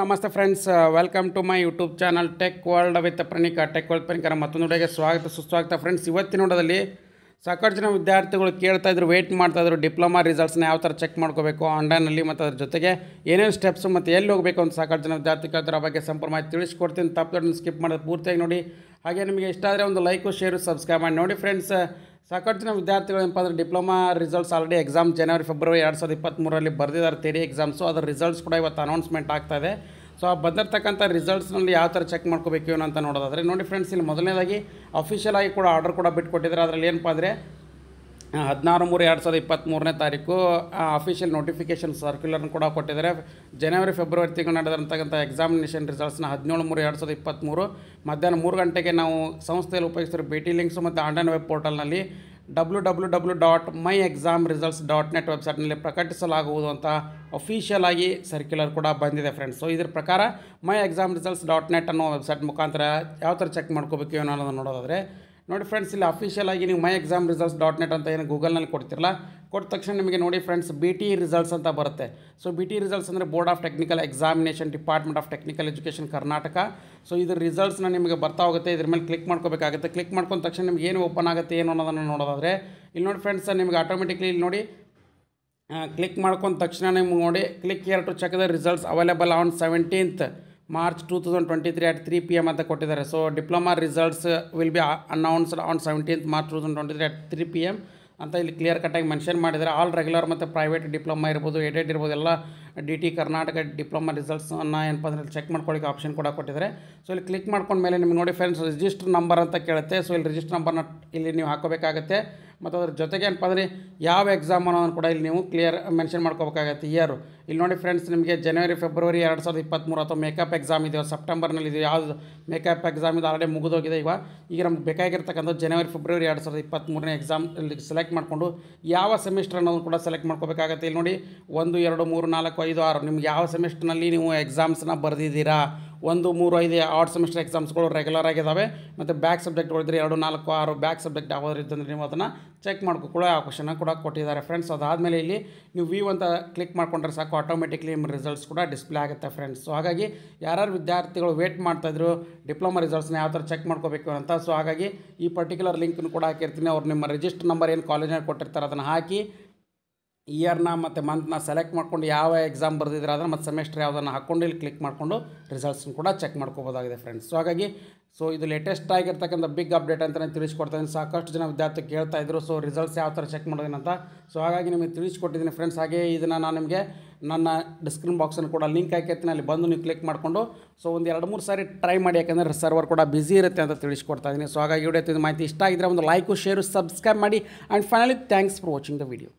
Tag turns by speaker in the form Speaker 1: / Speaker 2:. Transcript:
Speaker 1: ನಮಸ್ತೆ friends welcome to my YouTube channel tech world with Pranika tech world ಪ್ರಣಿಕರ ಮತ್ತೊಂದು ವಿಡಿಯೋಗೆ ಸ್ವಾಗತ ಸುಸ್ವಾಗತ ಫ್ರೆಂಡ್ಸ್ ಇವತ್ತಿನ ನೋಡೋದಲ್ಲಿ ಸಾಕಷ್ಟು ಜನ ವಿದ್ಯಾರ್ಥಿಗಳು ಕೇಳ್ತಾ ಇದ್ರು ವೇಟ್ ಮಾಡ್ತಾಯಿದ್ರು ಡಿಪ್ಲೊಮಾ ರಿಸಲ್ಟ್ಸ್ನ ಯಾವ ಥರ ಚೆಕ್ ಮಾಡ್ಕೋಬೇಕು ಆನ್ಲೈನಲ್ಲಿ ಮತ್ತು ಅದ್ರ ಜೊತೆಗೆ ಏನೇನು ಸ್ಟೆಪ್ಸು ಮತ್ತು ಎಲ್ಲಿ ಹೋಗಬೇಕು ಅಂತ ಸಾಕಷ್ಟು ಜನ ವಿದ್ಯಾರ್ಥಿ ಕೇಳ್ತಾರೆ ಬಗ್ಗೆ ಸಂಪೂರ್ಣ ಮಾಹಿತಿ ತಿಳಿಸ್ಕೊಡ್ತೀನಿ ತಪ್ಪು ಸ್ಕಿಪ್ ಮಾಡೋದು ಪೂರ್ತಿಯಾಗಿ ನೋಡಿ ಹಾಗೆ ನಿಮಗೆ ಇಷ್ಟ ಆದರೆ ಒಂದು ಲೈಕು ಶೇರು ಸಬ್ಸ್ಕ್ರೈಬ್ ಮಾಡಿ ನೋಡಿ ಫ್ರೆಂಡ್ಸ್ ಸಾಕಷ್ಟು ಜನ ವಿದ್ಯಾರ್ಥಿಗಳು ಏನಪ್ಪ ಅಂದರೆ ಡಿಪ್ಲೊಮಾ ರಿಸಲ್ಟ್ಸ್ ಆಲ್ರೆಡಿ ಎಕ್ಸಾಮ್ ಜನವರಿ ಫೆಬ್ರವರಿ ಎರಡು ಸಾವಿರದ ಇಪ್ಪತ್ತ್ಮೂರಲ್ಲಿ ಬರೆದಿದ್ದಾರೆ ತೆರಿಗೆ ಎಕ್ಸಾಮ್ಸು ಅದರ ರಿಸಲ್ಟ್ಸ್ ಕೂಡ ಇವತ್ತು ಅನೌನ್ಸ್ಮೆಂಟ್ ಆಗ್ತಾಯಿದೆ ಸೊ ಆ ಬಂದಿರತಕ್ಕಂಥ ರಿಸಲ್ಟ್ಸ್ನಲ್ಲಿ ಯಾವ ಥರ ಚೆಕ್ ಮಾಡ್ಕೋಬೇಕು ಅಂತ ನೋಡೋದಾದರೆ ನೋಡಿ ಫ್ರೆಂಡ್ಸ್ ಇಲ್ಲಿ ಮೊದಲನೇದಾಗಿ ಅಫಿಷಿಯಲ್ ಕೂಡ ಆರ್ಡರ್ ಕೂಡ ಬಿಟ್ಟು ಅದರಲ್ಲಿ ಏನಪ್ಪ ಅಂದರೆ ಹದಿನಾರು ಮೂರು ಎರಡು ಸಾವಿರದ ಇಪ್ಪತ್ತ್ಮೂರನೇ ತಾರೀಕು ಅಫಿಷಿಯಲ್ ನೋಟಿಫಿಕೇಷನ್ ಸರ್ಕ್ಯುಲರ್ನ ಕೂಡ ಕೊಟ್ಟಿದ್ದಾರೆ ಜನವರಿ ಫೆಬ್ರವರಿ ತಿಂಗಳು ನಡೆದಂತಕ್ಕಂಥ ಎಕ್ಸಾಮಿನೇಷನ್ ರಿಸಲ್ಟ್ಸ್ನ ಹದಿನೇಳು ಮೂರು ಎರಡು ಸಾವಿರದ ಇಪ್ಪತ್ತ್ಮೂರು ಮಧ್ಯಾಹ್ನ ಮೂರು ಗಂಟೆಗೆ ನಾವು ಸಂಸ್ಥೆಯಲ್ಲಿ ಉಪಯೋಗಿಸಿರೋ ಭೇಟಿ ಲಿಂಕ್ಸ್ ಮತ್ತು ಆನ್ಲೈನ್ ವೆಬ್ ಪೋರ್ಟಲ್ನಲ್ಲಿ W W W dot my exam results dot net ವೆಬ್ಸೈಟ್ನಲ್ಲಿ ಪ್ರಕಟಿಸಲಾಗುವುದು ಅಂತ ಅಫಿಷಿಯಲ್ ಆಗಿ ಸರ್ಕ್ಯುಲರ್ ಕೂಡ ಬಂದಿದೆ ಫ್ರೆಂಡ್ಸ್ ಸೊ ಇದ್ರ ಪ್ರಕಾರ my exam results dot net ಅನ್ನೋ ವೆಬ್ಸೈಟ್ ಮುಖಾಂತರ ಯಾವ ಥರ ಚೆಕ್ ಮಾಡ್ಕೋಬೇಕು ಏನೋ ಅನ್ನೋದು ನೋಡೋದಾದರೆ ನೋಡಿ ಫ್ರೆಂಡ್ಸ್ ಇಲ್ಲಿ ಅಫಿಷಿಯಲ್ ಆಗಿ ನೀವು my exam results dot net ಅಂತ ಏನು ಗೂಗಲ್ನಲ್ಲಿ ಕೊಡ್ತಿರಲ್ಲ ಕೊಟ್ಟ ತಕ್ಷಣ ನಿಮಗೆ ನೋಡಿ ಫ್ರೆಂಡ್ಸ್ ಬಿ ಟಿ ರಿಸಲ್ಟ್ಸ್ ಅಂತ ಬರುತ್ತೆ ಸೊ ಬಿ ಟಿ ರಿಸಲ್ಟ್ಸ್ ಅಂದರೆ board of technical examination department of technical education Karnataka so ಇದು ರಿಸಲ್ಟ್ಸ್ನ ನಿಮಗೆ ಬರ್ತಾ ಹೋಗುತ್ತೆ ಇದ್ರ ಮೇಲೆ ಕ್ಲಿಕ್ ಮಾಡ್ಕೋಬೇಕಾಗುತ್ತೆ ಕ್ಲಿಕ್ ಮಾಡ್ಕೊಂಡ ತಕ್ಷಣ ನಿಮ್ಗೆ ಏನು ಓಪನ್ ಆಗುತ್ತೆ ಏನು ಅನ್ನೋದನ್ನು ನೋಡೋದಾದರೆ ಇಲ್ಲಿ ನೋಡಿ ಫ್ರೆಂಡ್ಸ್ ನಿಮಗೆ ಆಟೋಮೆಟಿಕ್ಲಿ ಇಲ್ಲಿ ನೋಡಿ ಕ್ಲಿಕ್ ಮಾಡ್ಕೊಂಡ ತಕ್ಷಣ ನಿಮ್ಗೆ ನೋಡಿ ಕ್ಲಿಕ್ ಎರಡು to check the results available on seventeenth March two thousand twenty three at three P M ಅಂತ ಕೊಟ್ಟಿದ್ದಾರೆ so diploma results will be announced on seventeenth March two thousand twenty three at three P M ಅಂತ ಇಲ್ಲಿ clear ಕಟ್ಟಾಗಿ mention ಮಾಡಿದ್ದಾರೆ all regular ಮತ್ತು private diploma ಇರ್ಬೋದು aided ಇರ್ಬೋದು ಎಲ್ಲ ಡಿ ಟಿ ಕರ್ನಾಟಕ ಡಿಪ್ಲೊಮಾ ರಿಸಲ್ಟ್ಸನ್ನು ಏನಪ್ಪ ಅಂದರೆ ಚೆಕ್ ಮಾಡ್ಕೊಳ್ಳಿಕ್ಕೆ ಆಪ್ಷನ್ ಕೂಡ ಕೊಟ್ಟಿದ್ದಾರೆ ಸೊ ಇಲ್ಲಿ ಕ್ಲಿಕ್ ಮಾಡ್ಕೊಂಡ್ಮೇಲೆ ನಿಮ್ಗೆ ನೋಡಿ ಫ್ರೆಂಡ್ಸ್ ರಿಜಿಸ್ಟರ್ ನಂಬರ್ ಅಂತ ಕೇಳುತ್ತೆ ಸೊ ಇಲ್ಲಿ ರಿಜಿಸ್ಟರ್ ನಂಬರ್ನ ಇಲ್ಲಿ ನೀವು ಹಾಕೋಬೇಕಾಗುತ್ತೆ ಮತ್ತು ಅದ್ರ ಜೊತೆಗೆ ಏನಪ್ಪ ಅಂದರೆ ಯಾವ ಎಕ್ಸಾಮ್ ಅನ್ನೋದನ್ನು ಕೂಡ ಇಲ್ಲಿ ನೀವು ಕ್ಲಿಯರ್ ಮೆನ್ಷನ್ ಮಾಡ್ಕೋಬೇಕಾಗತ್ತೆ ಇಯರು ಇಲ್ಲಿ ನೋಡಿ ಫ್ರೆಂಡ್ಸ್ ನಿಮಗೆ ಜನವರಿ ಫೆಬ್ರವರಿ ಎರಡು ಸಾವಿರದ ಇಪ್ಪತ್ತ್ಮೂರು ಅಥವಾ ಮೇಕಪ್ ಎಕ್ಸಾಮ್ ಇದೆಯೋ ಸೆಪ್ಟೆಂಬರ್ನಲ್ಲಿ ಇದೆಯೋ ಯಾವುದು ಮೇಕಪ್ ಎಕ್ಸಾಮ್ ಇದು ಆಲ್ರೆಡಿ ಮುಗಿದೋಗಿದೆ ಈಗ ಈಗ ನಮ್ಗೆ ಬೇಕಾಗಿರ್ತಕ್ಕಂಥ ಜನವರಿ ಫೆಬ್ರವರಿ ಎರಡು ಸಾವಿರದ ಇಪ್ಪತ್ತ್ಮೂರನೇ ಎಕ್ಸಾಮ್ ಇಲ್ಲಿ ಸೆಲೆಕ್ಟ್ ಮಾಡಿಕೊಂಡು ಯಾವ ಸೆಮಿಸ್ಟರ್ ಅನ್ನೋದು ಕೂಡ ಸೆಲೆಕ್ಟ್ ಮಾಡ್ಕೋಬೇಕಾಗತ್ತೆ ಇಲ್ಲಿ ನೋಡಿ ಒಂದು ಎರಡು ಮೂರು ನಾಲ್ಕು ಐದು ಆರು ನಿಮ್ಗೆ ಯಾವ ಸೆಮಿಸ್ಟರ್ನಲ್ಲಿ ನೀವು ಎಕ್ಸಾಮ್ಸನ್ನ ಬರೆದಿದ್ದೀರಾ ಒಂದು ಮೂರು ಐದು ಆರ್ಟ್ ಸೆಮಿಸ್ಟರ್ ಎಕ್ಸಾಮ್ಸ್ಗಳು ರೆಗ್ಯುಲರ್ ಆಗಿದ್ದಾವೆ ಮತ್ತು ಬ್ಯಾಕ್ ಸಬ್ಜೆಕ್ಟ್ಗಳಿದ್ರೆ ಎರಡು ನಾಲ್ಕು ಆರು ಬ್ಯಾಕ್ ಸಬ್ಜೆಕ್ಟ್ ಯಾವುದಾದ್ರು ಇದ್ದಂದರೆ ನೀವು ಅದನ್ನು ಚೆಕ್ ಮಾಡ್ಕೊಳ್ಳೋ ಆ ಕ್ವಶನ ಕೂಡ ಕೊಟ್ಟಿದ್ದಾರೆ ಫ್ರೆಂಡ್ಸ್ ಅದಾದಮೇಲೆ ಇಲ್ಲಿ ನೀವು ವಿ ಅಂತ ಕ್ಲಿಕ್ ಮಾಡಿಕೊಂಡ್ರೆ ಸಾಕು ಆಟೋಮೆಟಿಕ್ಲಿ ನಿಮ್ಮ ರಿಸಲ್ಟ್ಸ್ ಕೂಡ ಡಿಸ್ಪ್ಲೇ ಆಗುತ್ತೆ ಫ್ರೆಂಡ್ಸ್ ಸೊ ಹಾಗಾಗಿ ಯಾರ್ಯಾರು ವಿದ್ಯಾರ್ಥಿಗಳು ವೇಟ್ ಮಾಡ್ತಾಯಿದ್ರು ಡಿಪ್ಲೊಮಾ ರಿಸಲ್ಟ್ಸ್ನ ಯಾವ ಥರ ಚೆಕ್ ಮಾಡ್ಕೋಬೇಕು ಅಂತ ಸೊ ಹಾಗಾಗಿ ಈ ಪರ್ಟಿಕ್ಯುಲರ್ ಲಿಂಕ್ನ ಕೂಡ ಹಾಕಿರ್ತೀನಿ ಅವ್ರು ನಿಮ್ಮ ರಿಜಿಸ್ಟರ್ ನಂಬರ್ ಏನು ಕಾಲೇಜ್ನಾಗ ಕೊಟ್ಟಿರ್ತಾರೆ ಅದನ್ನು ಹಾಕಿ ಇಯರ್ನ ಮತ್ತು ಮಂತ್ನ ಸೆಲೆಕ್ಟ್ ಮಾಡ್ಕೊಂಡು ಯಾವ ಎಕ್ಸಾಮ್ ಬರೆದಿದ್ರೆ ಅದನ್ನು ಮತ್ತು ಸೆಮೆಸ್ಟ್ರ್ ಯಾವುದನ್ನು ಹಾಕೊಂಡು ಇಲ್ಲಿ ಕ್ಲಿಕ್ ಮಾಡಿಕೊಂಡು ರಿಸಲ್ಟ್ಸ್ನ ಕೂಡ ಚೆಕ್ ಮಾಡ್ಕೋಬೋದಾಗಿದೆ ಫ್ರೆಂಡ್ಸ್ ಸೊ ಹಾಗಾಗಿ ಸೊ ಇದು ಲೇಟೆಸ್ಟ್ ಆಗಿರ್ತಕ್ಕಂಥ ಬಿಗ್ ಅಪ್ಡೇಟ್ ಅಂತ ನಾನು ತಿಳಿಸ್ಕೊಡ್ತಾಯಿದ್ದೀನಿ ಸಾಕಷ್ಟು ಜನ ವಿದ್ಯಾರ್ಥಿ ಕೇಳ್ತಾ ಇದ್ರು ಸೊ ರಿಸಲ್ಟ್ಸ್ ಯಾವ ಥರ ಚೆಕ್ ಮಾಡೋದೇನಂತ ಅಂತ ಸೊ ಹಾಗಾಗಿ ನಿಮಗೆ ತಿಳಿಸ್ಕೊಟ್ಟಿದ್ದೀನಿ ಫ್ರೆಂಡ್ಸ್ ಹಾಗೆ ಇದನ್ನು ನಾನು ನಿಮಗೆ ನನ್ನ ಡಿಸ್ಕ್ರಿನ್ ಬಾಕ್ಸನ್ನು ಕೂಡ ಲಿಂಕ್ ಹಾಕಿರ್ತೀನಿ ಅಲ್ಲಿ ಬಂದು ನೀವು ಕ್ಲಿಕ್ ಮಾಡಿಕೊಂಡು ಸೊ ಒಂದು ಎರಡು ಮೂರು ಸಾರಿ ಟ್ರೈ ಮಾಡಿ ಯಾಕಂದರೆ ಸರ್ವರ್ ಕೂಡ ಬ್ಯುಸಿ ಇರುತ್ತೆ ಅಂತ ತಿಳಿಸ್ಕೊಡ್ತಾ ಇದ್ದೀನಿ ಸೊ ಹಾಗಾಗಿ ವಿಡಿಯೋ ಮಾಹಿತಿ ಇಷ್ಟ ಆಗಿದ್ರೆ ಒಂದು ಲೈಕು ಶೇರು ಸಬ್ಸ್ಕ್ರೈಬ್ ಮಾಡಿ and finally thanks for watching the video